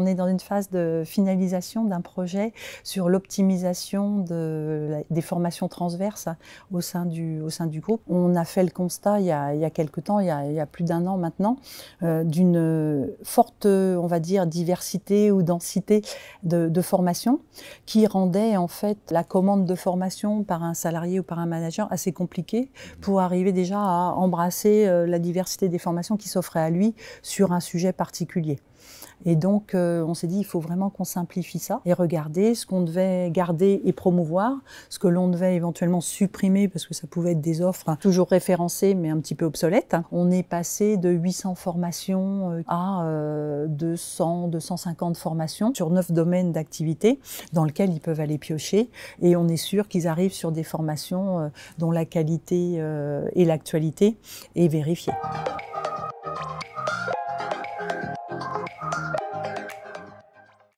on est dans une phase de finalisation d'un projet sur l'optimisation de, des formations transverses au sein, du, au sein du groupe. On a fait le constat il y a, il y a quelques temps, il y a, plus d'un an maintenant, euh, d'une forte, on va dire, diversité ou densité de, de formations qui rendait en fait la commande de formation par un salarié ou par un manager assez compliquée pour arriver déjà à embrasser euh, la diversité des formations qui s'offraient à lui sur un sujet particulier. Et donc, euh, euh, on s'est dit il faut vraiment qu'on simplifie ça et regarder ce qu'on devait garder et promouvoir, ce que l'on devait éventuellement supprimer parce que ça pouvait être des offres toujours référencées mais un petit peu obsolètes. On est passé de 800 formations euh, à 200, euh, 250 formations sur neuf domaines d'activité dans lesquels ils peuvent aller piocher et on est sûr qu'ils arrivent sur des formations dont la qualité et l'actualité est vérifiée.